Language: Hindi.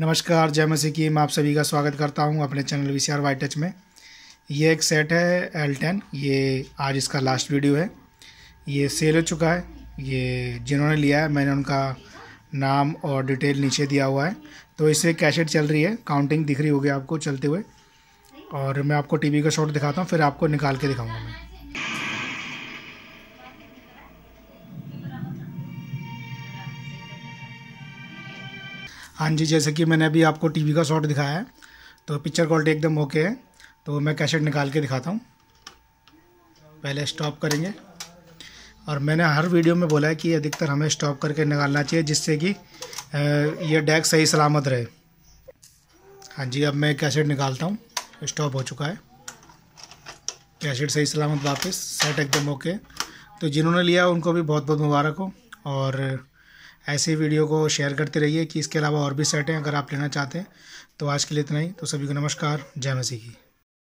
नमस्कार जय मसी की मैं आप सभी का स्वागत करता हूं अपने channel V C R Y touch में ये एक सेट है एल टेन ये आज इसका लास्ट वीडियो है ये सेल हो चुका है ये जिन्होंने लिया है मैंने उनका नाम और डिटेल नीचे दिया हुआ है तो इससे कैशेट चल रही है काउंटिंग दिख रही होगी आपको चलते हुए और मैं आपको टीवी का शॉट दिखाता हूँ फिर आपको निकाल के दिखाऊँगा मैं हाँ जी जैसे कि मैंने अभी आपको टीवी का शॉट दिखाया है तो पिक्चर क्वालिटी एकदम ओके है तो मैं कैसेट निकाल के दिखाता हूँ पहले स्टॉप करेंगे और मैंने हर वीडियो में बोला है कि अधिकतर हमें स्टॉप करके निकालना चाहिए जिससे कि यह डैग सही सलामत रहे हाँ जी अब मैं कैसेट निकालता हूँ स्टॉप हो चुका है कैसेट सही सलामत वापस सेट एकदम ओके तो जिन्होंने लिया उनको भी बहुत बहुत मुबारक हो और ऐसे वीडियो को शेयर करते रहिए कि इसके अलावा और भी सेट हैं अगर आप लेना चाहते हैं तो आज के लिए इतना ही तो सभी को नमस्कार जय मसीह की